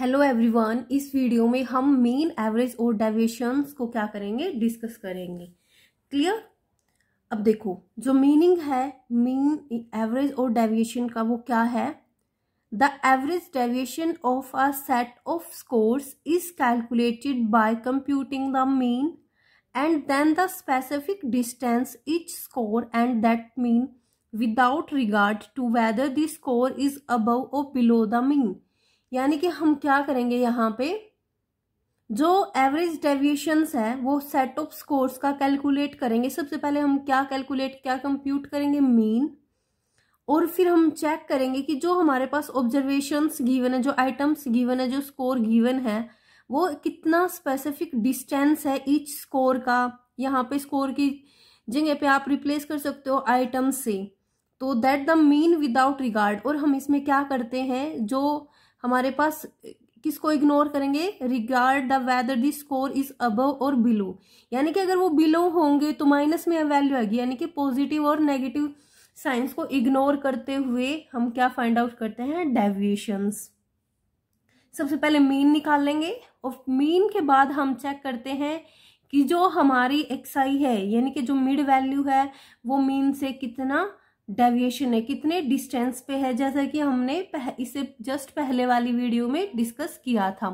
hello everyone इस video में हम मीन एवरेज और डेविएशंस को क्या करेंगे डिस्कस करेंगे क्लियर अब देखो जो मीनिंग है मीन एवरेज और डेविएशन का वो क्या है the average deviation of a set of scores is calculated by computing the mean and then the specific distance each score and that mean without regard to whether the score is above और below the mean यानी कि हम क्या करेंगे यहाँ पे जो average deviations है वो सेट ऑफ स्कोर्स का कैलकुलेट करेंगे सबसे पहले हम क्या कैलकुलेट क्या कंप्यूट करेंगे मीन और फिर हम चेक करेंगे कि जो हमारे पास ऑब्जर्वेशंस गिवन है जो आइटम्स गिवन है जो स्कोर गिवन है वो कितना स्पेसिफिक डिस्टेंस है ईच स्कोर का यहाँ पे स्कोर की जगह पे आप रिप्लेस कर सकते हो आइटम्स से तो that the mean without regard और हम इसमें क्या करते हैं जो हमारे पास किसको इग्नोर करेंगे regard the whether the score is above और बिलो यानी कि अगर वो बिलो होंगे तो माइनस में वैल्यू आएगी यानी कि पॉजिटिव और नेगेटिव साइंस को इग्नोर करते हुए हम क्या फाइंड आउट करते हैं डेविएशंस सबसे पहले मीन निकाल लेंगे और मीन के बाद हम चेक करते हैं कि जो हमारी एक्साई है यानी कि जो मिड वैल्यू है वो मीन से कितना डेविएशन है कितने डिस्टेंस पे है जैसा कि हमने पह, इसे जस्ट पहले वाली वीडियो में डिस्कस किया था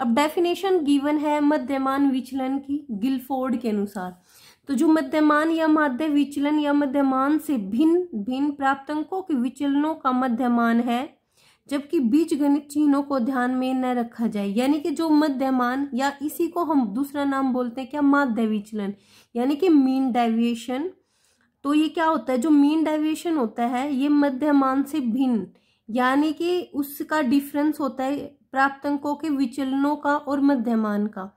अब डेफिनेशन गिवन है मध्यमान विचलन की गिलफोर्ड के अनुसार तो जो मध्यमान या माध्य विचलन या मध्यमान से भिन्न भिन्न प्राप्तंकों के विचलनों का मध्यमान है जबकि बीज गणित चिन्हों को ध्यान में न रखा जाए यानी कि जो मध्यमान या इसी को हम दूसरा नाम बोलते हैं क्या माध्य विचलन यानी कि मीन डेविएशन तो ये क्या होता है जो मीन डेविएशन होता है ये मध्यमान से भिन्न यानी कि उसका डिफरेंस होता है प्राप्त अंकों के विचलनों का और मध्यमान का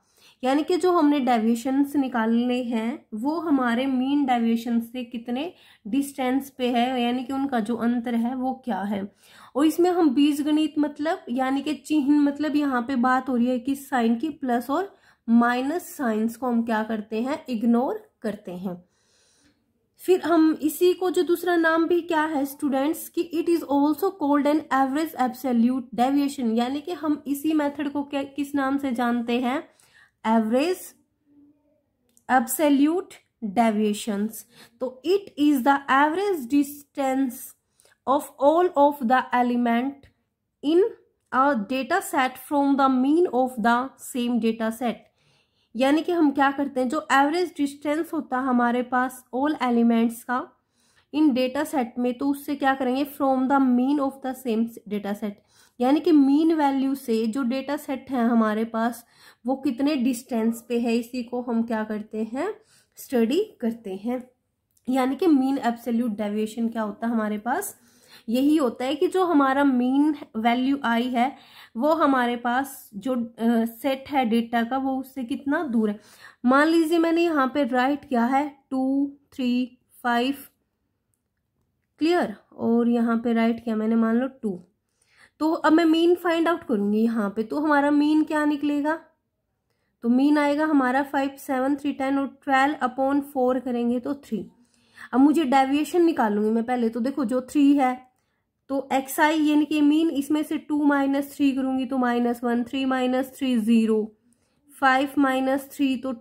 यानी कि जो हमने डेविएशंस निकालने हैं वो हमारे मीन डेविएशन से कितने डिस्टेंस पे है यानी कि उनका जो अंतर है वो क्या है और इसमें हम बीज गणित मतलब यानी कि चिन्ह मतलब यहाँ पे बात हो रही है कि साइन की प्लस और माइनस साइंस को हम क्या करते हैं इग्नोर करते हैं फिर हम इसी को जो दूसरा नाम भी क्या है स्टूडेंट्स कि it is also called an average absolute deviation यानी कि हम इसी मेथड को क्या किस नाम से जानते हैं एवरेज एब्सोल्यूट डेविएशंस तो it is the average distance of all of the element in data set set the mean of the same data set यानी कि हम क्या करते हैं जो एवरेज डिस्टेंस होता है हमारे पास ऑल एलिमेंट्स का इन डेटा सेट में तो उससे क्या करेंगे from the mean of the same data set यानी कि मीन वैल्यू से जो डेटा सेट है हमारे पास वो कितने डिस्टेंस पे है इसी को हम क्या करते हैं स्टडी करते हैं यानी कि मीन एब्सोल्यूट डेविएशन क्या होता है हमारे पास यही होता है कि जो हमारा मीन वैल्यू आई है वो हमारे पास जो सेट है डेटा का वो उससे कितना दूर है मान लीजिए मैंने यहाँ पे राइट किया है टू थ्री फाइव क्लियर और यहाँ पे राइट किया मैंने मान लो टू तो अब मैं मीन फाइंड आउट करूँगी यहाँ पे तो हमारा मीन क्या निकलेगा तो मीन आएगा हमारा फाइव सेवन थ्री टेन और ट्वेल्व अपॉन फोर करेंगे तो थ्री अब मुझे डेविएशन निकालूंगी मैं पहले तो देखो जो थ्री है तो एक्स आई यानी कि मीन इसमें से टू माइनस थ्री करूँगी तो minus one three minus three zero five minus three तो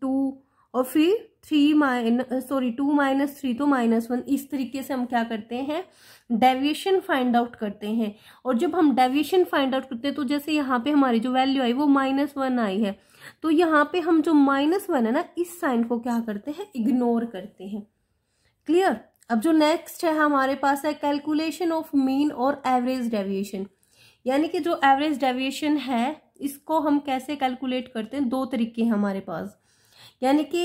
टू और फिर three minus sorry two minus three तो माइनस वन इस तरीके से हम क्या करते हैं डेविएशन फाइंड आउट करते हैं और जब हम डेविएशन फाइंड आउट करते हैं तो जैसे यहाँ पे हमारी जो वैल्यू आई वो माइनस वन आई है तो यहाँ पे हम जो माइनस वन है ना इस साइन को क्या करते हैं इग्नोर करते हैं क्लियर अब जो नेक्स्ट है हमारे पास है कैलकुलेशन ऑफ मीन और एवरेज डेविएशन यानी कि जो एवरेज डेविएशन है इसको हम कैसे कैलकुलेट करते हैं दो तरीके हैं हमारे पास यानी कि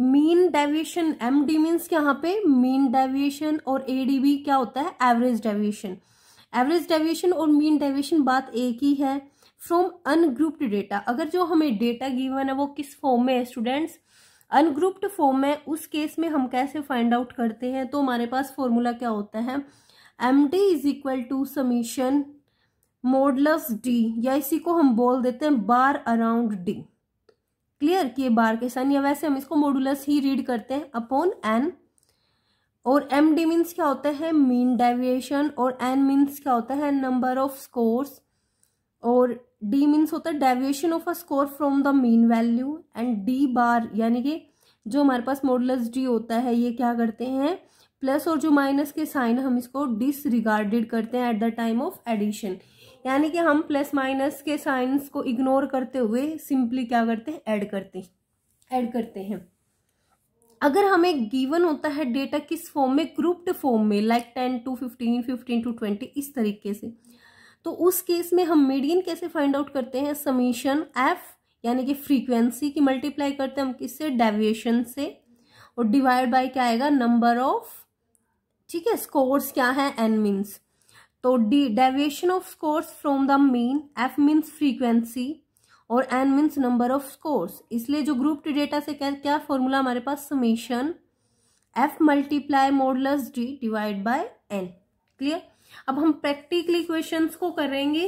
mean deviation M D means यहाँ पे मीन डेविएशन और ए डी बी क्या होता है एवरेज डेविएशन एवरेज डेविएशन और मीन डेविएशन बात एक ही है फ्रॉम अनग्रुप्ड डेटा अगर जो हमें डेटा गिवन है वो किस फॉर्म में है स्टूडेंट्स अनग्रुप्ड फॉर्म में उस केस में हम कैसे फाइंड आउट करते हैं तो हमारे पास फॉर्मूला क्या होता है M D is equal to summation modulus D या इसी को हम बोल देते हैं बार अराउंड डी क्लियर कि ये बार के सन या वैसे हम इसको मोडुलस ही रीड करते हैं अपॉन एन और एम डी मीन्स क्या होता है मीन डेविएशन और एन मीन्स क्या होता है नंबर ऑफ स्कोर्स और डी मीन्स होता है deviation of a score from the mean value and D bar यानी कि जो हमारे पास मॉडलस डी होता है ये क्या करते हैं प्लस और जो माइनस के साइन हम इसको डिसरिगार्डेड करते हैं at the time of addition यानी कि हम प्लस माइनस के साइंस को इग्नोर करते हुए सिंपली क्या करते हैं ऐड करते हैं ऐड करते हैं अगर हमें गिवन होता है डेटा किस फॉर्म में ग्रुप्ड फॉर्म में like ten to fifteen fifteen to twenty इस तरीके से तो उस केस में हम मीडियन कैसे फाइंड आउट करते हैं समीशन एफ यानी कि फ्रीक्वेंसी की मल्टीप्लाई करते हैं हम किससे डेविएशन से और डिवाइड बाय क्या आएगा नंबर ऑफ ठीक है स्कोर्स क्या है एन मीन्स तो D deviation of scores from the mean F means frequency और N means number of scores इसलिए जो ग्रुप डेटा से क्या क्या फॉर्मूला हमारे पास summation F multiply modulus D divide by N clear अब हम प्रैक्टिकली क्वेश्चंस को करेंगे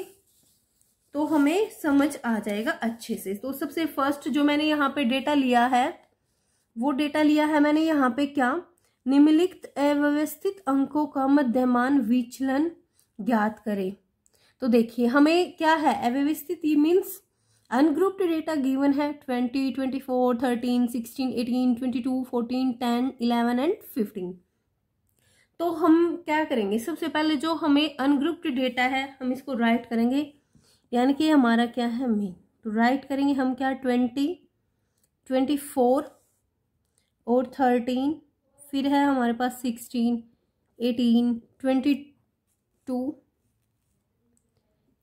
तो हमें समझ आ जाएगा अच्छे से तो सबसे फर्स्ट जो मैंने यहाँ पे डेटा लिया है वो डेटा लिया है मैंने यहाँ पे क्या निम्नलिखित अव्यवस्थित अंकों का मध्यमान विचलन ज्ञात करें तो देखिए हमें क्या है अव्यवस्थित मीन्स अनग्रुप्ड डेटा गिवन है twenty twenty four thirteen sixteen eighteen twenty two fourteen ten eleven and fifteen तो हम क्या करेंगे सबसे पहले जो हमें अनग्रुप्ड डेटा है हम इसको राइट करेंगे यानी कि हमारा क्या है मे तो राइट करेंगे हम क्या ट्वेंटी ट्वेंटी फोर और थर्टीन फिर है हमारे पास sixteen eighteen twenty two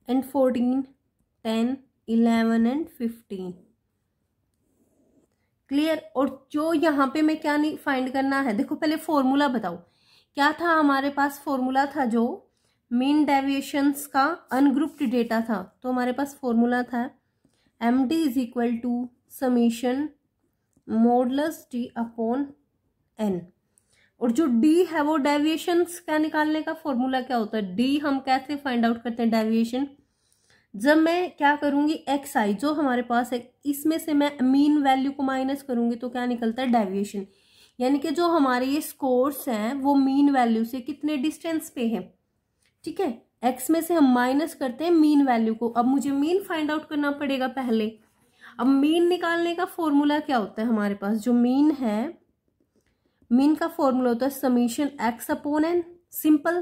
and fourteen ten eleven and fifteen clear और जो यहाँ पे मैं क्या नहीं फाइंड करना है देखो पहले फॉर्मूला बताओ क्या था हमारे पास फॉर्मूला था जो मीन डेविएशंस का अनग्रुप्ड डेटा था तो हमारे पास फॉर्मूला था M D is equal to summation modulus D upon N और जो डी है वो डेविएशंस क्या निकालने का फॉर्मूला क्या होता है डी हम कैसे फाइंड आउट करते हैं डेविएशन जब मैं क्या करूँगी एक्स आई जो हमारे पास है इसमें से मैं मीन वैल्यू को माइनस करूँगी तो क्या निकलता है डेविएशन यानी कि जो हमारे ये स्कोर्स हैं वो मीन वैल्यू से कितने डिस्टेंस पे है ठीक है एक्स में से हम माइनस करते हैं मीन वैल्यू को अब मुझे मीन फाइंड आउट करना पड़ेगा पहले अब मीन निकालने का फॉर्मूला क्या होता है हमारे पास जो मीन है मीन का फॉर्मूला होता है summation X upon N simple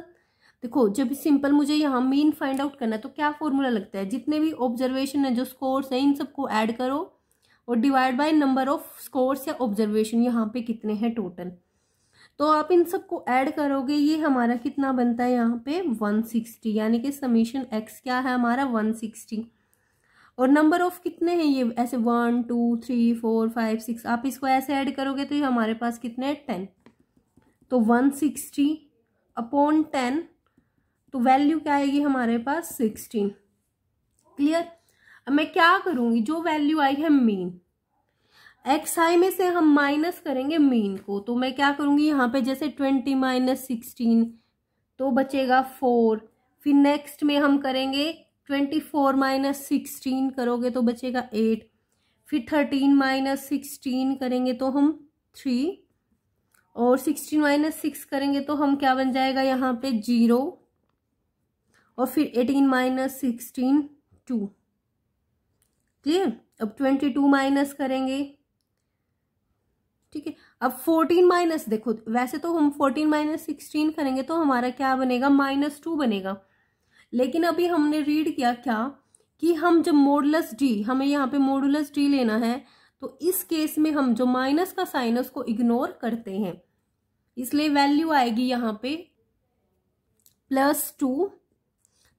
देखो जब सिंपल मुझे यहाँ मीन फाइंड आउट करना है तो क्या फॉर्मूला लगता है जितने भी ऑब्जर्वेशन है जो स्कोर्स हैं इन सबको ऐड करो और divide by number of scores या ऑब्जर्वेशन यहाँ पे कितने हैं टोटल तो आप इन सबको ऐड करोगे ये हमारा कितना बनता है यहाँ पे 160 यानी कि समीशन एक्स क्या है हमारा 160 और नंबर ऑफ कितने हैं ये ऐसे one two three four five six आप इसको ऐसे ऐड करोगे तो ये हमारे पास कितने हैं टेन तो वन सिक्सटी अपॉन टेन तो वैल्यू क्या आएगी हमारे पास सिक्सटीन क्लियर अब मैं क्या करूंगी जो वैल्यू आई है मीन एक्स आई में से हम माइनस करेंगे मीन को तो मैं क्या करूंगी यहाँ पे जैसे ट्वेंटी माइनस सिक्सटीन तो बचेगा फोर फिर नेक्स्ट में हम करेंगे ट्वेंटी फोर माइनस सिक्सटीन करोगे तो बचेगा एट फिर थर्टीन माइनस सिक्सटीन करेंगे तो हम थ्री और सिक्सटीन माइनस सिक्स करेंगे तो हम क्या बन जाएगा यहाँ पे जीरो और फिर eighteen minus sixteen two clear अब ट्वेंटी टू माइनस करेंगे ठीक है अब फोर्टीन माइनस देखो वैसे तो हम फोर्टीन माइनस सिक्सटीन करेंगे तो हमारा क्या बनेगा माइनस टू बनेगा लेकिन अभी हमने रीड किया क्या कि हम जब मोडुलस डी हमें यहाँ पे मोडुलस डी लेना है तो इस केस में हम जो माइनस का साइन उसको इग्नोर करते हैं इसलिए वैल्यू आएगी यहाँ पे प्लस टू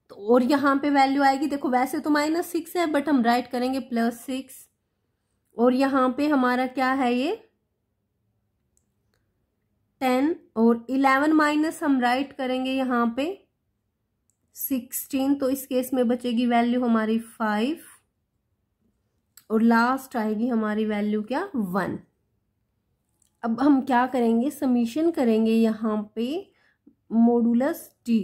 तो और यहाँ पे वैल्यू आएगी देखो वैसे तो माइनस सिक्स है बट हम राइट करेंगे प्लस सिक्स और यहाँ पे हमारा क्या है ये टेन और इलेवन माइनस हम राइट करेंगे यहाँ पे सिक्सटीन तो इस केस में बचेगी वैल्यू हमारी फाइव और लास्ट आएगी हमारी वैल्यू क्या वन अब हम क्या करेंगे समीशन करेंगे यहाँ पे मोडुलस टी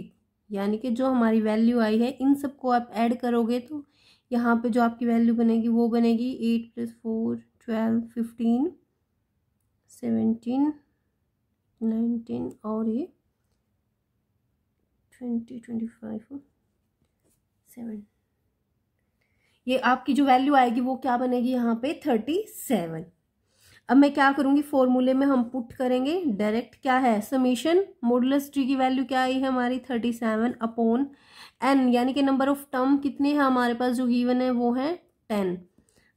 यानी कि जो हमारी वैल्यू आई है इन सबको आप ऐड करोगे तो यहाँ पे जो आपकी वैल्यू बनेगी वो बनेगी eight plus four twelve fifteen seventeen nineteen और ये ट्वेंटी ट्वेंटी फाइव सेवन ये आपकी जो वैल्यू आएगी वो क्या बनेगी यहाँ पे थर्टी सेवन अब मैं क्या करूँगी फॉर्मूले में हम पुट करेंगे डायरेक्ट क्या है समीशन मॉडुलस टी की वैल्यू क्या आई है हमारी थर्टी सेवन अपोन एन यानी कि नंबर ऑफ टर्म कितने हैं हमारे पास जो गिवन है वो है टेन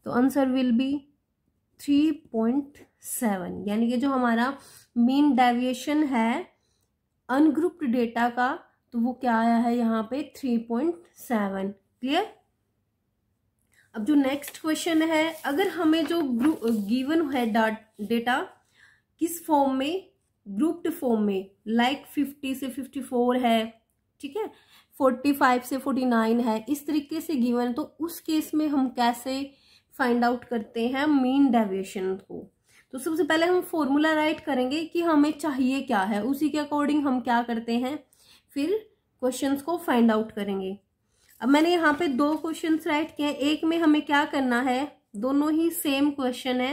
तो answer will be three point seven यानी कि जो हमारा मीन डेविएशन है अनग्रुप्ड डेटा का तो वो क्या आया है यहाँ पे थ्री पॉइंट सेवन क्लियर अब जो नेक्स्ट क्वेश्चन है अगर हमें जो गिवन है डेटा किस फॉर्म में ग्रुप्ड फॉर्म में लाइक like फिफ्टी से फिफ्टी फोर है ठीक है फोर्टी फाइव से फोर्टी नाइन है इस तरीके से गिवन तो उस केस में हम कैसे फाइंड आउट करते हैं मीन डेविएशन को तो सबसे पहले हम फॉर्मूला राइट करेंगे कि हमें चाहिए क्या है उसी के अकॉर्डिंग हम क्या करते हैं फिर क्वेश्चंस को फाइंड आउट करेंगे अब मैंने यहाँ पे दो क्वेश्चन राइट किए एक में हमें क्या करना है दोनों ही सेम क्वेश्चन है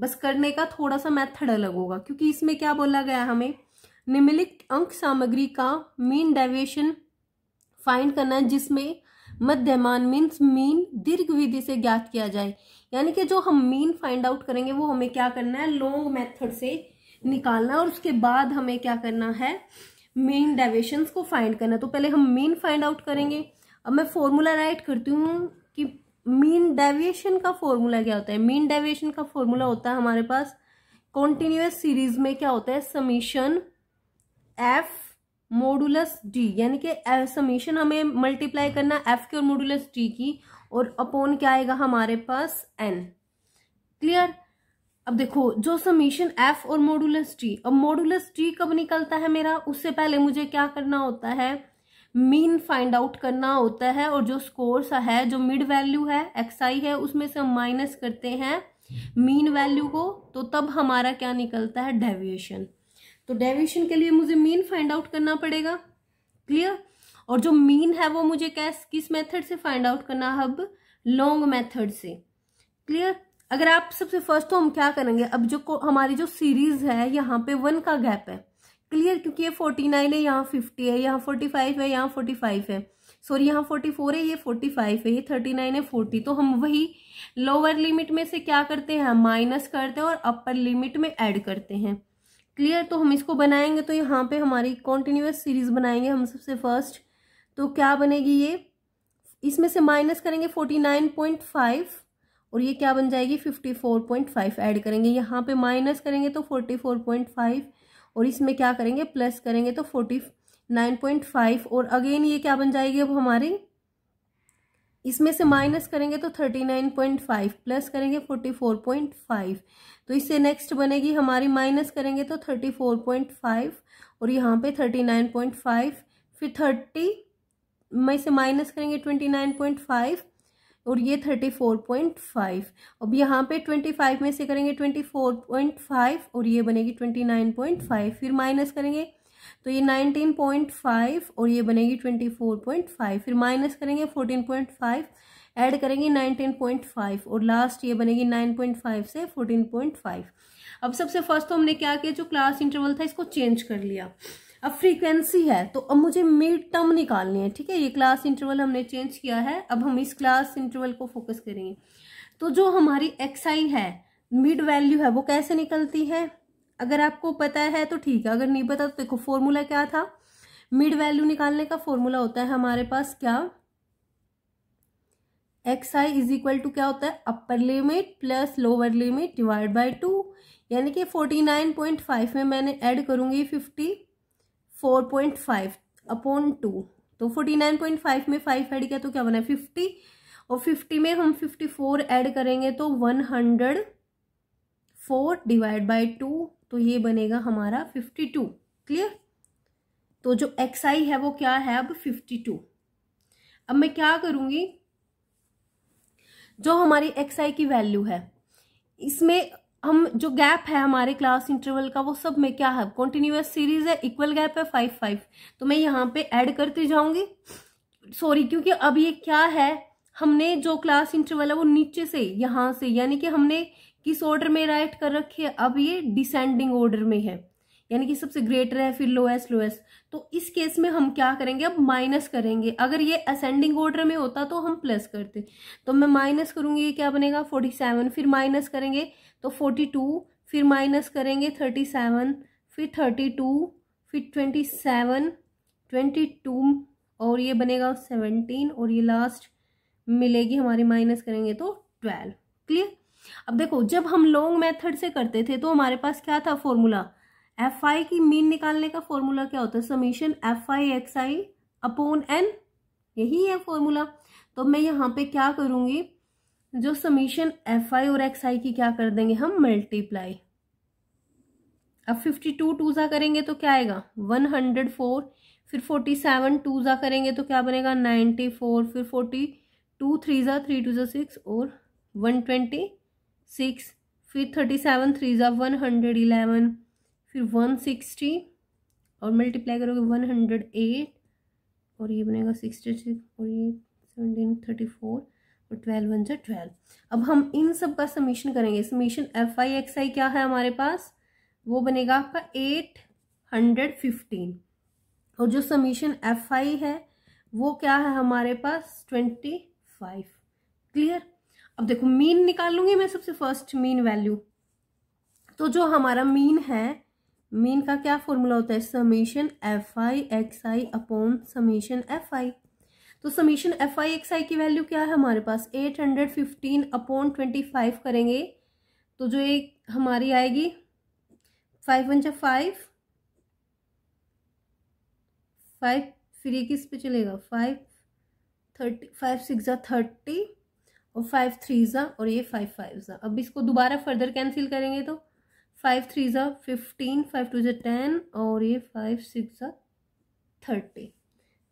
बस करने का थोड़ा सा मैथड अलग होगा क्योंकि इसमें क्या बोला गया हमें निम्नलिखित अंक सामग्री का मीन डेविएशन फाइंड करना है जिसमें मध्यमान मीन्स मीन दीर्घ विधि से ज्ञात किया जाए यानी कि जो हम मीन फाइंड आउट करेंगे वो हमें क्या करना है लॉन्ग मेथड से निकालना और उसके बाद हमें क्या करना है मीन डेविएशंस को फाइंड करना तो पहले हम मीन फाइंड आउट करेंगे अब मैं फॉर्मूला राइट करती हूँ कि मीन डेविएशन का फॉर्मूला क्या होता है मीन डेविएशन का फॉर्मूला होता है हमारे पास कॉन्टिन्यूस सीरीज में क्या होता है समीशन एफ मोडुलस डी यानी कि समीशन हमें मल्टीप्लाई करना एफ के और मोडुलस डी की और अपॉन क्या आएगा हमारे पास एन क्लियर अब देखो जो समीशन एफ और मोडुलस डी अब मोडुलस डी कब निकलता है मेरा उससे पहले मुझे क्या करना होता है मीन फाइंड आउट करना होता है और जो सा है जो मिड वैल्यू है एक्स आई है उसमें से हम माइनस करते हैं मीन वैल्यू को तो तब हमारा क्या निकलता है डेविएशन तो डेविएशन के लिए मुझे मीन फाइंड आउट करना पड़ेगा क्लियर और जो मीन है वो मुझे कैस किस मेथड से फाइंड आउट करना हब लॉन्ग मेथड से क्लियर अगर आप सबसे फर्स्ट तो हम क्या करेंगे अब जो हमारी जो सीरीज है यहाँ पे वन का गैप है क्लियर क्योंकि ये फोर्टी नाइन है यहाँ फिफ्टी है यहाँ फोर्टी फाइव है यहाँ फोर्टी फाइव है सॉरी यहाँ फोर्टी फोर है ये फोर्टी फाइव है ये थर्टी नाइन है फोर्टी तो हम वही लोअर लिमिट में से क्या करते हैं माइनस करते हैं और अपर लिमिट में ऐड करते हैं क्लियर तो हम इसको बनाएंगे तो यहाँ पे हमारी कॉन्टिन्यूस सीरीज बनाएंगे हम सबसे फर्स्ट तो क्या बनेगी ये इसमें से माइनस करेंगे फोर्टी नाइन पॉइंट फाइव और ये क्या बन जाएगी fifty four point five add करेंगे यहाँ पे माइनस करेंगे तो फोर्टी फोर पॉइंट फाइव और इसमें क्या करेंगे प्लस करेंगे तो फोर्टी नाइन पॉइंट फाइव और अगेन ये क्या बन जाएगी अब हमारी इसमें से माइनस करेंगे तो thirty nine point five plus करेंगे फोर्टी फोर पॉइंट फाइव तो इससे नेक्स्ट बनेगी हमारी माइनस करेंगे तो थर्टी फोर पॉइंट फाइव और यहाँ पे थर्टी नाइन पॉइंट फाइव फिर थर्टी में से माइनस करेंगे ट्वेंटी नाइन पॉइंट फाइव और ये थर्टी फोर पॉइंट फाइव अब यहाँ पे ट्वेंटी फाइव में से करेंगे ट्वेंटी फोर पॉइंट फाइव और ये बनेगी ट्वेंटी नाइन पॉइंट फाइव फिर माइनस करेंगे तो ये नाइनटीन पॉइंट फाइव और ये बनेगी ट्वेंटी फोर पॉइंट फाइव फिर माइनस करेंगे फोर्टीन पॉइंट फाइव ऐड करेंगे नाइनटीन पॉइंट फाइव और लास्ट ये बनेगी नाइन पॉइंट फाइव से फोर्टीन पॉइंट फाइव अब सबसे फर्स्ट तो हमने क्या किया जो क्लास इंटरवल था इसको चेंज कर लिया अब फ्रीक्वेंसी है तो अब मुझे मिड टर्म निकालनी है ठीक है ये क्लास इंटरवल हमने चेंज किया है अब हम इस क्लास इंटरवल को फोकस करेंगे तो जो हमारी एक्स आई है मिड वैल्यू है वो कैसे निकलती है अगर आपको पता है तो ठीक है अगर नहीं पता तो देखो फॉर्मूला क्या था मिड वैल्यू निकालने का फॉर्मूला होता है हमारे पास क्या x i is equal to क्या होता है upper limit plus lower limit divide by two यानी कि फोर्टी नाइन पॉइंट फाइव में मैंने ऐड करूंगी fifty four point five upon two तो फोर्टी नाइन पॉइंट फाइव में फाइव ऐड किया तो क्या बना फिफ्टी और फिफ्टी में हम फिफ्टी फोर ऐड करेंगे तो one hundred four divide by two तो ये बनेगा हमारा फिफ्टी टू क्लियर तो जो एक्स आई है वो क्या है अब फिफ्टी टू अब मैं क्या करूँगी जो हमारी एक्स आई की वैल्यू है इसमें हम जो गैप है हमारे क्लास इंटरवल का वो सब में क्या है कॉन्टिन्यूस सीरीज है इक्वल गैप है फाइव फाइव तो मैं यहाँ पे ऐड करती जाऊंगी सॉरी क्योंकि अब ये क्या है हमने जो क्लास इंटरवल है वो नीचे से यहाँ से यानी कि हमने किस ऑर्डर में राइट कर रखे अब ये डिसेंडिंग ऑर्डर में है यानी कि सबसे ग्रेटर है फिर लोएस्ट लोएस्ट तो इस केस में हम क्या करेंगे अब माइनस करेंगे अगर ये असेंडिंग ऑर्डर में होता तो हम प्लस करते तो मैं माइनस करूँगी क्या बनेगा फोर्टी सेवन फिर माइनस करेंगे तो फोर्टी टू फिर माइनस करेंगे थर्टी सेवन फिर थर्टी टू फिर ट्वेंटी सेवन ट्वेंटी टू और ये बनेगा सेवनटीन और ये लास्ट मिलेगी हमारी माइनस करेंगे तो ट्वेल्व क्लियर अब देखो जब हम लॉन्ग मेथड से करते थे तो हमारे पास क्या था फॉर्मूला एफ आई की मीन निकालने का फॉर्मूला क्या होता है summation f i x i upon n यही है फॉर्मूला तो मैं यहाँ पे क्या करूँगी जो समीशन एफ आई और एक्स आई की क्या कर देंगे हम मल्टीप्लाई अब फिफ्टी टू टू ज़ा करेंगे तो क्या आएगा वन हंड्रेड फोर फिर फोर्टी सेवन टू ज़ा करेंगे तो क्या बनेगा नाइन्टी फोर फिर फोर्टी टू थ्री ज़ा थ्री टू ज़ा सिक्स और वन ट्वेंटी सिक्स फिर थर्टी सेवन थ्री ज़ा वन हंड्रेड इलेवन फिर वन सिक्सटी और मल्टीप्लाई करोगे वन हंड्रेड एट और ये बनेगा सिक्सटी सिक्स और ये सेवनटीन थर्टी फोर और ट्वेल्व वन जो ट्वेल्व अब हम इन सब का समीशन करेंगे summation f i x i क्या है हमारे पास वो बनेगा आपका एट हंड्रेड फिफ्टीन और जो समीशन एफ आई है वो क्या है हमारे पास ट्वेंटी फाइव क्लियर अब देखो मीन निकाल लूंगी मैं सबसे फर्स्ट मीन वैल्यू तो जो हमारा मीन है मीन का क्या फॉर्मूला होता है summation f i x i upon summation f i तो summation f i x i की वैल्यू क्या है हमारे पास eight hundred fifteen upon twenty five करेंगे तो जो एक हमारी आएगी फाइव वन जा फाइव फाइव फ्री किस पे चलेगा फाइव थर्टी फाइव सिक्स जा थर्टी और फाइव थ्री जा और ये फाइव फाइव जा अब इसको दोबारा फर्दर कैंसिल करेंगे तो फाइव थ्री ज़ा फिफ्टीन फाइव टू ज़ा टेन और ये फाइव सिक्स ज़ा थर्टी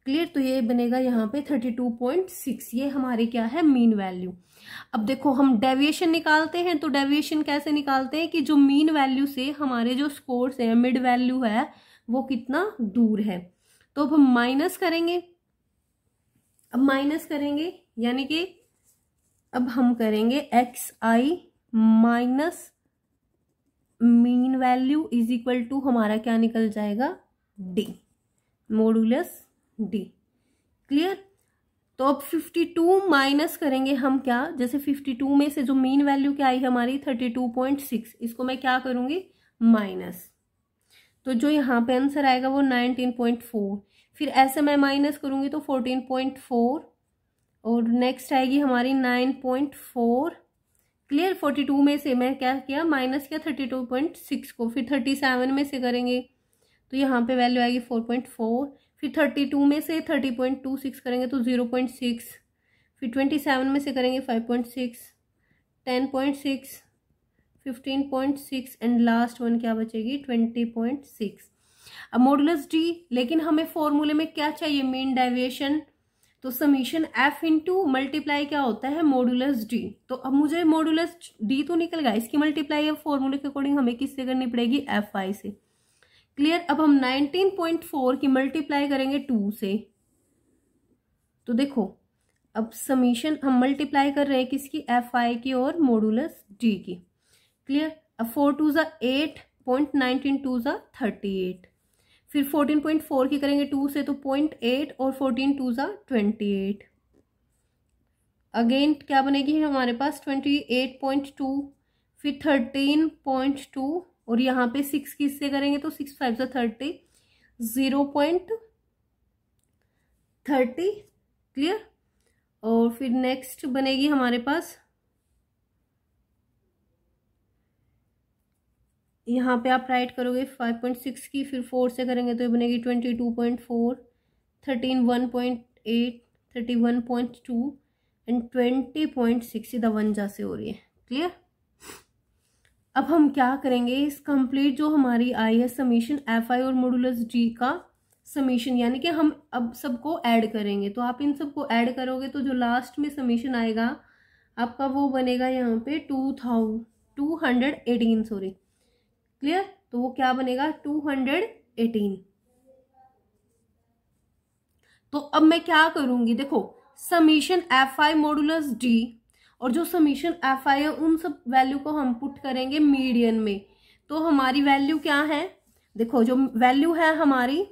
क्लियर तो ये बनेगा यहाँ पे थर्टी टू पॉइंट सिक्स ये हमारे क्या है मीन वैल्यू अब देखो हम डेविएशन निकालते हैं तो डेविएशन कैसे निकालते हैं कि जो मीन वैल्यू से हमारे जो स्कोर्स हैं मिड वैल्यू है वो कितना दूर है तो अब हम माइनस करेंगे अब माइनस करेंगे यानी कि अब हम करेंगे x i minus mean value is equal to हमारा क्या निकल जाएगा डी मोडुलस डी क्लियर तो अब 52 माइनस करेंगे हम क्या जैसे 52 में से जो मीन वैल्यू क्या आई हमारी 32.6 इसको मैं क्या करूँगी माइनस तो जो यहाँ पे आंसर आएगा वो 19.4 फिर ऐसे मैं माइनस करूँगी तो 14.4 और नेक्स्ट आएगी हमारी 9.4 क्लियर फोर्टी टू में से मैं क्या किया माइनस किया थर्टी टू पॉइंट सिक्स को फिर थर्टी सेवन में से करेंगे तो यहाँ पे वैल्यू आएगी फोर पॉइंट फोर फिर थर्टी टू में से थर्टी पॉइंट टू सिक्स करेंगे तो ज़ीरो पॉइंट सिक्स फिर ट्वेंटी सेवन में से करेंगे five point six ten point six fifteen point six and last one क्या बचेगी ट्वेंटी पॉइंट सिक्स अब मॉडुलस डी लेकिन हमें फॉर्मूले में क्या चाहिए मेन डेविएशन तो समीशन एफ इंटू मल्टीप्लाई क्या होता है मॉडुलस डी तो अब मुझे मॉडुलस डी तो निकल गया इसकी मल्टीप्लाई अब फॉर्मूले के अकॉर्डिंग हमें किससे करनी पड़ेगी एफ आई से क्लियर अब हम 19.4 की मल्टीप्लाई करेंगे टू से तो देखो अब समीशन हम मल्टीप्लाई कर रहे हैं किसकी एफ आई की और मोडुलस डी की क्लियर अब फोर टू ज़ा एट पॉइंट नाइनटीन टू ज़ा थर्टी एट फिर फोर्टीन पॉइंट फोर की करेंगे टू से तो पॉइंट एट और फोर्टीन टू ज़ा ट्वेंटी एट अगेन क्या बनेगी हमारे पास ट्वेंटी एट पॉइंट टू फिर थर्टीन पॉइंट टू और यहाँ पे सिक्स किस से करेंगे तो सिक्स फाइव ज़ा thirty zero point thirty clear और फिर नेक्स्ट बनेगी हमारे पास यहाँ पे आप राइट करोगे फाइव पॉइंट सिक्स की फिर फोर से करेंगे तो ये बनेगी twenty two point four thirteen one point eight thirty one point two and twenty point six the जा से हो रही है क्लियर अब हम क्या करेंगे इस कंप्लीट जो हमारी आई है समीशन एफ आई और मोडुलस जी का समीशन यानी कि हम अब सबको ऐड करेंगे तो आप इन सबको ऐड करोगे तो जो लास्ट में समीशन आएगा आपका वो बनेगा यहाँ पे two thou two hundred eighteen sorry clear तो वो क्या बनेगा टू हंड्रेड एटीन तो अब मैं क्या करूंगी देखो summation f i modulus d और जो समीशन एफ आई है उन सब वैल्यू को हम पुट करेंगे मीडियन में तो हमारी वैल्यू क्या है देखो जो वैल्यू है हमारी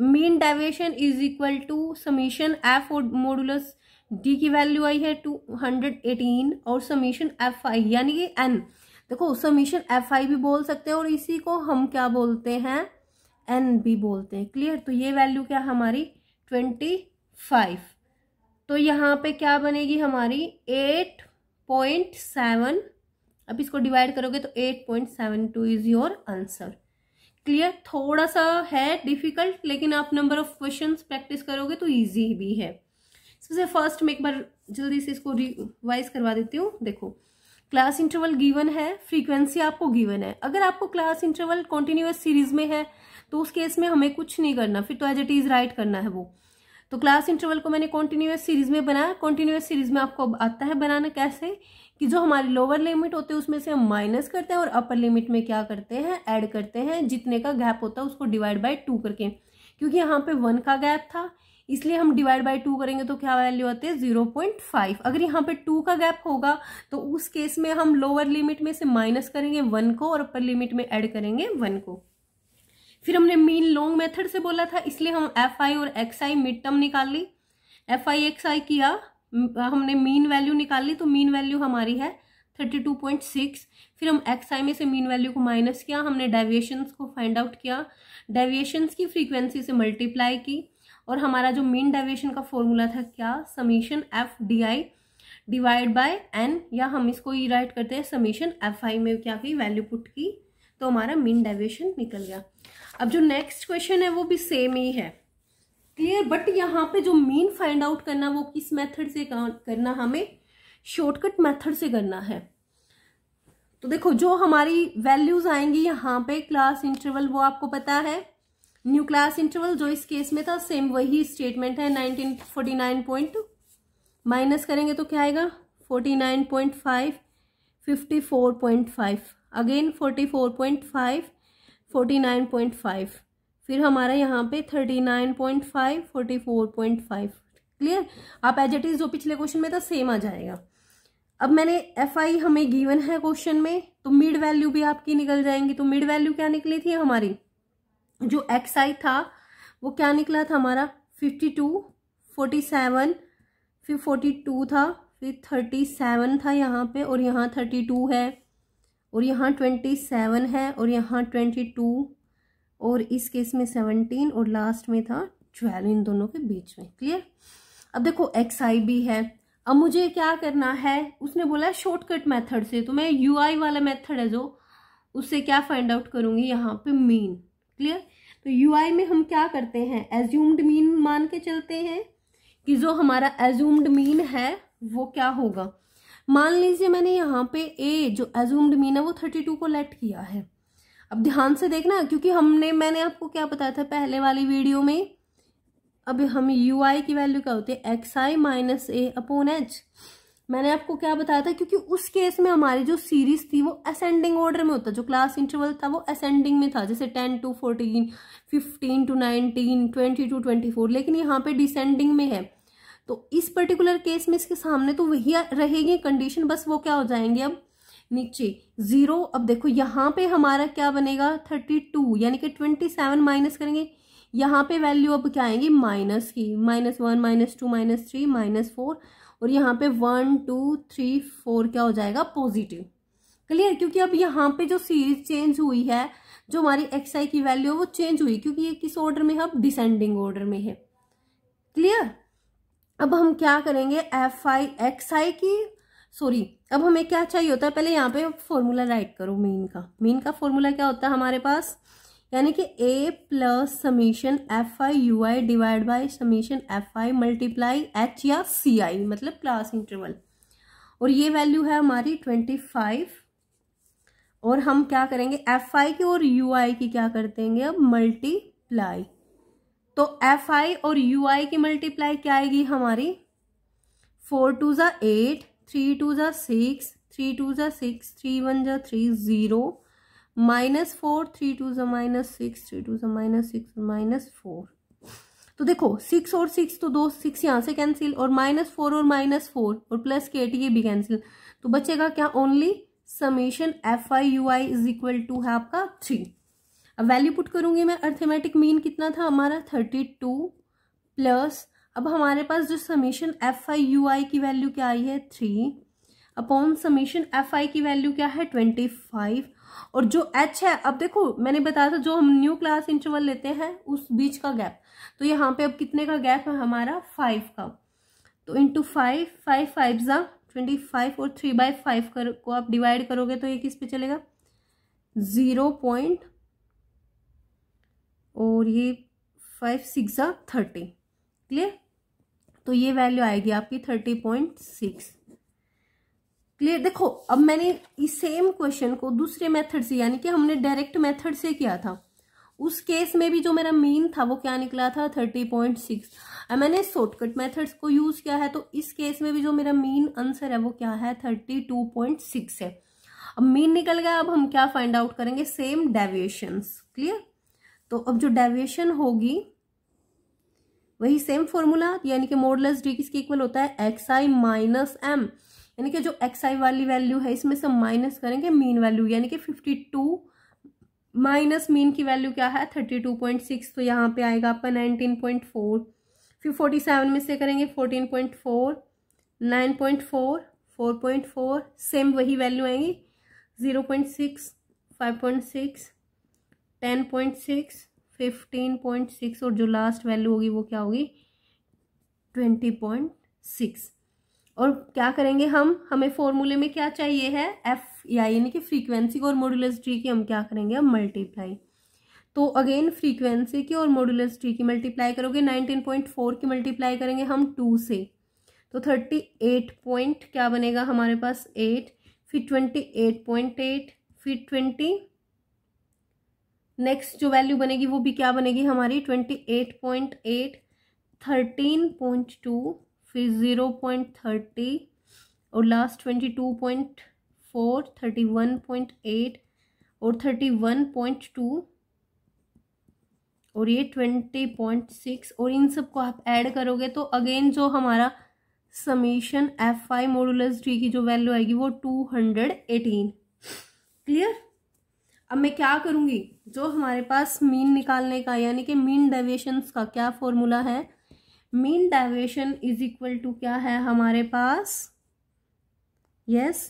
mean deviation is equal to summation f modulus d की वैल्यू आई है टू हंड्रेड एटीन और समीशन एफ आई यानी कि एन देखो समीशन एफ आई भी बोल सकते हैं और इसी को हम क्या बोलते हैं एन भी बोलते हैं क्लियर तो ये वैल्यू क्या हमारी ट्वेंटी फाइव तो यहाँ पे क्या बनेगी हमारी एट पॉइंट सेवन अब इसको डिवाइड करोगे तो eight point seven two is your answer clear थोड़ा सा है डिफिकल्ट लेकिन आप नंबर ऑफ क्वेश्चन प्रैक्टिस करोगे तो ईजी भी है सबसे फर्स्ट में एक बार जल्दी से इसको रिवाइज करवा देती हूँ देखो क्लास इंटरवल गिवन है फ्रीक्वेंसी आपको गिवन है अगर आपको क्लास इंटरवल कॉन्टिन्यूस सीरीज में है तो उस केस में हमें कुछ नहीं करना फिर तो एज इट इज राइट करना है वो तो क्लास इंटरवल को मैंने कॉन्टिन्यूस सीरीज में बनाया कॉन्टिन्यूस सीरीज में आपको आता है बनाना कैसे कि जो हमारी लोअर लिमिट होते हैं उसमें से हम माइनस करते हैं और अपर लिमिट में क्या करते हैं ऐड करते हैं जितने का गैप होता है उसको डिवाइड बाय टू करके क्योंकि यहाँ पे वन का गैप था इसलिए हम डिवाइड बाय टू करेंगे तो क्या वैल्यू आती है जीरो पॉइंट फाइव अगर यहाँ पे टू का गैप होगा तो उस केस में हम लोअर लिमिट में से माइनस करेंगे वन को और अपर लिमिट में ऐड करेंगे वन को फिर हमने मीन लॉन्ग मेथड से बोला था इसलिए हम एफ आई और एक्स आई मिड टर्म निकाल ली एफ आई एक्स आई किया हमने मीन वैल्यू निकाल ली तो मीन वैल्यू हमारी है थर्टी टू पॉइंट सिक्स फिर हम एक्स आई में से मीन वैल्यू को माइनस किया हमने डेविएशंस को फाइंड आउट किया डेविएशंस की फ्रीक्वेंसी से मल्टीप्लाई की और हमारा जो मीन डाइवेशन का फॉर्मूला था क्या summation f d i divide by n या हम इसको ही राइट करते हैं समीशन एफ आई में क्या की वैल्यू पुट की तो हमारा मीन डाइवेशन निकल गया अब जो नेक्स्ट क्वेश्चन है वो भी सेम ही है क्लियर बट यहाँ पे जो मीन फाइंड आउट करना वो किस मेथड से करना हमें शॉर्टकट मेथड से करना है तो देखो जो हमारी वैल्यूज आएंगी यहाँ पे क्लास इंटरवल वो आपको पता है न्यू क्लास इंटरवल जो इस केस में था सेम वही स्टेटमेंट है nineteen forty nine point minus करेंगे तो क्या आएगा forty nine point five fifty four point five again forty four point five forty nine point five फिर हमारा यहाँ पे thirty nine point five forty four point five clear आप as it is जो पिछले क्वेश्चन में था सेम आ जाएगा अब मैंने एफ आई हमें गिवन है क्वेश्चन में तो मिड वैल्यू भी आपकी निकल जाएंगी तो मिड वैल्यू क्या निकली थी हमारी जो एक्स आई था वो क्या निकला था हमारा फिफ्टी टू फोर्टी सेवन फिर फोर्टी टू था फिर थर्टी सेवन था यहाँ पे और यहाँ थर्टी टू है और यहाँ ट्वेंटी सेवन है और यहाँ ट्वेंटी टू और इस केस में सेवनटीन और लास्ट में था ट्वेल्व इन दोनों के बीच में क्लियर अब देखो एक्स आई भी है अब मुझे क्या करना है उसने बोला शॉर्टकट मेथड से तो मैं यू आई वाला मेथड है जो उससे क्या फाइंड आउट करूँगी यहाँ पे मीन क्लियर तो यू आई में हम क्या करते हैं एज्यूम्ड मीन मान के चलते हैं कि जो हमारा एज्यूम्ड मीन है वो क्या होगा मान लीजिए मैंने यहाँ पे ए जो एज्यूम्ड मीन है वो थर्टी टू को लेट किया है अब ध्यान से देखना क्योंकि हमने मैंने आपको क्या बताया था पहले वाली वीडियो में अब हम यू आई की वैल्यू क्या होती है x i minus a upon h मैंने आपको क्या बताया था क्योंकि उस केस में हमारी जो सीरीज थी वो असेंडिंग ऑर्डर में होता जो क्लास इंटरवल था वो असेंडिंग में था जैसे ten to fourteen fifteen to nineteen twenty to twenty four लेकिन यहाँ पे डिसेंडिंग में है तो इस पर्टिकुलर केस में इसके सामने तो वही रहेगी कंडीशन बस वो क्या हो जाएंगे अब नीचे जीरो अब देखो यहाँ पे हमारा क्या बनेगा थर्टी टू यानी कि ट्वेंटी सेवन माइनस करेंगे यहाँ पे वैल्यू अब क्या आएंगी माइनस की minus one minus two minus three minus four और यहाँ पे वन टू थ्री फोर क्या हो जाएगा पॉजिटिव क्लियर क्योंकि अब यहाँ पे जो सीरीज चेंज हुई है जो हमारी एक्स आई की वैल्यू है वो चेंज हुई क्योंकि ये किस ऑर्डर में है अब डिसेंडिंग ऑर्डर में है क्लियर अब हम क्या करेंगे एफ आई एक्स आई की सॉरी अब हमें क्या चाहिए होता है पहले यहाँ पे फॉर्मूला राइट करो मीन का मीन का फॉर्मूला क्या होता है हमारे पास यानी कि a plus summation f i u i divide by summation f i multiply h या सी आई मतलब क्लास इंटरवल और ये वैल्यू है हमारी ट्वेंटी फाइव और हम क्या करेंगे एफ आई की और यू आई की क्या कर देंगे अब मल्टीप्लाई तो एफ आई और यू आई की मल्टीप्लाई क्या आएगी हमारी फोर टू ज़ा एट थ्री टू ज़ा सिक्स थ्री टू ज़ा सिक्स थ्री वन ज़ा three zero minus four three two जो माइनस सिक्स थ्री टू जो माइनस सिक्स माइनस फोर तो देखो सिक्स और सिक्स तो दो सिक्स यहाँ से कैंसिल और माइनस फोर और माइनस फोर और प्लस के टी ये भी कैंसिल तो बचेगा क्या only summation f i u i is equal to है आपका थ्री अब वैल्यू पुट करूंगी मैं अर्थमेटिक मीन कितना था हमारा थर्टी टू प्लस अब हमारे पास जो summation f i u i की वैल्यू क्या आई है three upon summation f i की वैल्यू क्या है ट्वेंटी फाइव और जो एच है अब देखो मैंने बताया था जो हम न्यू क्लास इंटरवल लेते हैं उस बीच का गैप तो यहाँ पे अब कितने का गैप है हमारा फाइव का तो इंटू फाइव फाइव फाइव ज़ा ट्वेंटी फाइव और थ्री बाई फाइव कर को आप डिवाइड करोगे तो ये किस पे चलेगा ज़ीरो पॉइंट और ये फाइव सिक्स ज़ा थर्टी क्लियर तो ये वैल्यू आएगी आपकी थर्टी पॉइंट सिक्स क्लियर देखो अब मैंने इस सेम क्वेश्चन को दूसरे मेथड से यानी कि हमने डायरेक्ट मेथड से किया था उस केस में भी जो मेरा मीन था वो क्या निकला था थर्टी पॉइंट सिक्स मैंने शॉर्टकट मेथड्स को यूज़ किया है तो इस केस में भी जो मेरा मीन आंसर है वो क्या है थर्टी टू पॉइंट सिक्स है अब मीन निकल गया अब हम क्या फाइंड आउट करेंगे सेम डेविएशंस क्लियर तो अब जो डेविएशन होगी वही सेम फॉर्मूला यानी कि मोडलस डी किसके इक्वल होता है एक्स आई माइनस एम यानी कि जो एक्स आई वाली वैल्यू है इसमें से माइनस करेंगे मीन वैल्यू यानी कि फिफ्टी टू माइनस मीन की वैल्यू क्या है थर्टी टू पॉइंट सिक्स तो यहाँ पे आएगा आपका नाइनटीन पॉइंट फोर फिर फोर्टी सेवन में से करेंगे fourteen point four nine point four four point four same वही वैल्यू आएंगी zero point six five point six ten point six fifteen point six और जो लास्ट वैल्यू होगी वो क्या होगी ट्वेंटी पॉइंट सिक्स और क्या करेंगे हम हमें फॉर्मूले में क्या चाहिए है एफ यानी कि फ्रीक्वेंसी और मॉडुलस ट्री की हम क्या करेंगे हम मल्टीप्लाई तो अगेन फ्रीक्वेंसी की और मॉडुलस ट्री की मल्टीप्लाई करोगे नाइनटीन पॉइंट फोर की मल्टीप्लाई करेंगे हम टू से तो थर्टी एट पॉइंट क्या बनेगा हमारे पास एट फिर ट्वेंटी एट पॉइंट एट फिर ट्वेंटी नेक्स्ट जो वैल्यू बनेगी वो भी क्या बनेगी हमारी twenty eight point eight thirteen point two फिर ज़ीरो पॉइंट थर्टी और last twenty two point four thirty one point eight और थर्टी वन पॉइंट टू और ये ट्वेंटी पॉइंट सिक्स और इन सब को आप ऐड करोगे तो अगेन जो हमारा summation f i modulus d की जो वैल्यू आएगी वो टू हंड्रेड एटीन क्लियर अब मैं क्या करूँगी जो हमारे पास मीन निकालने का यानी कि मीन डेविएशंस का क्या फॉर्मूला है mean deviation is equal to क्या है हमारे पास यस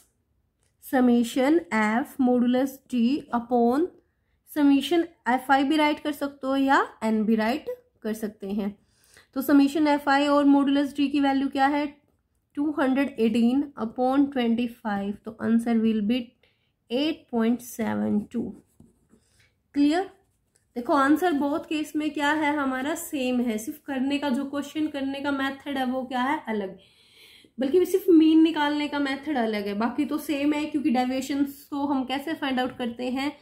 समीशन एफ मोडुलस टी अपॉन समीशन एफ आई भी राइट कर सकते हो या एन भी राइट कर सकते हैं तो समीशन एफ आई और मोडुलस डी की वैल्यू क्या है two hundred eighteen upon twenty five तो answer will be eight point seven two clear देखो आंसर बहुत केस में क्या है हमारा सेम है सिर्फ करने का जो क्वेश्चन करने का मेथड है वो क्या है अलग बल्कि सिर्फ मीन निकालने का मेथड अलग है बाकी तो सेम है क्योंकि डेविएशन को हम कैसे फाइंड आउट करते हैं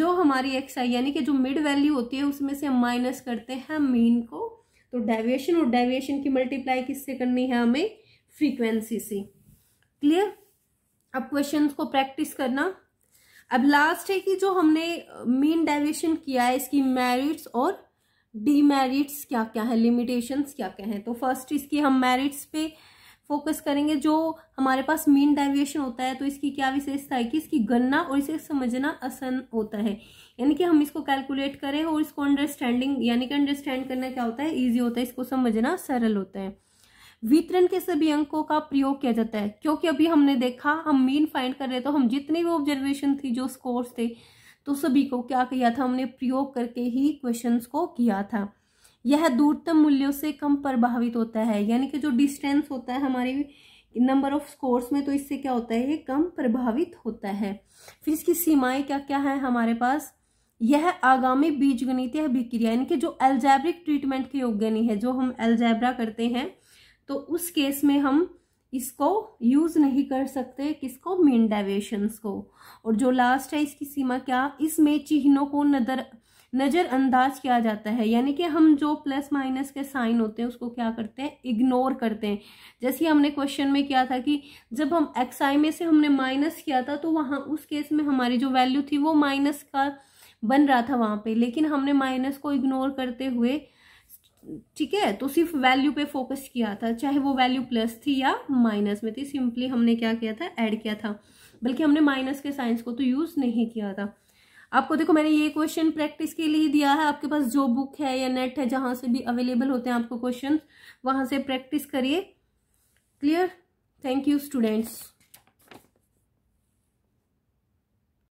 जो हमारी एक्स आई यानी कि जो मिड वैल्यू होती है उसमें से हम माइनस करते हैं मीन को तो डेविएशन और डेविएशन की मल्टीप्लाई किससे करनी है हमें फ्रीक्वेंसी से क्लियर अब क्वेश्चन को प्रैक्टिस करना अब लास्ट है कि जो हमने मीन uh, डेविएशन किया है इसकी मेरिट्स और डीमेरिट्स क्या क्या है लिमिटेशंस क्या क्या हैं तो फर्स्ट इसकी हम मेरिट्स पे फोकस करेंगे जो हमारे पास मीन डाइवेशन होता है तो इसकी क्या विशेषता है कि इसकी गणना और इसे समझना आसान होता है यानी कि हम इसको कैलकुलेट करें और इसको अंडरस्टैंडिंग यानी कि अंडरस्टैंड करना क्या होता है ईजी होता है इसको समझना सरल होता है वितरण के सभी अंकों का प्रयोग किया जाता है क्योंकि अभी हमने देखा हम मीन फाइंड कर रहे तो हम जितने भी ऑब्जर्वेशन थी जो स्कोर्स थे तो सभी को क्या किया था हमने प्रयोग करके ही क्वेश्चंस को किया था यह दूरतम मूल्यों से कम प्रभावित होता है यानी कि जो डिस्टेंस होता है हमारे नंबर ऑफ स्कोर्स में तो इससे क्या होता है ये कम प्रभावित होता है फिर इसकी सीमाएं क्या क्या है हमारे पास यह आगामी बीजगणितीय अभिक्रिया यानी कि जो एल्जैब्रिक ट्रीटमेंट की योग्य नहीं है जो हम एल्जैब्रा करते हैं तो उस केस में हम इसको यूज़ नहीं कर सकते किसको मीन डाइवेशंस को और जो लास्ट है इसकी सीमा क्या इसमें चिन्हों को नजर नज़रअंदाज किया जाता है यानी कि हम जो प्लस माइनस के साइन होते हैं उसको क्या करते हैं इग्नोर करते हैं जैसे हमने क्वेश्चन में किया था कि जब हम एक्स आई में से हमने माइनस किया था तो वहाँ उस केस में हमारी जो वैल्यू थी वो माइनस का बन रहा था वहाँ पे लेकिन हमने माइनस को इग्नोर करते हुए ठीक है तो सिर्फ वैल्यू पे फोकस किया था चाहे वो वैल्यू प्लस थी या माइनस में थी सिंपली हमने क्या किया था ऐड किया था बल्कि हमने माइनस के साइंस को तो यूज़ नहीं किया था आपको देखो मैंने ये क्वेश्चन प्रैक्टिस के लिए दिया है आपके पास जो बुक है या नेट है जहाँ से भी अवेलेबल होते हैं आपको क्वेश्चन वहाँ से प्रैक्टिस करिए क्लियर थैंक यू स्टूडेंट्स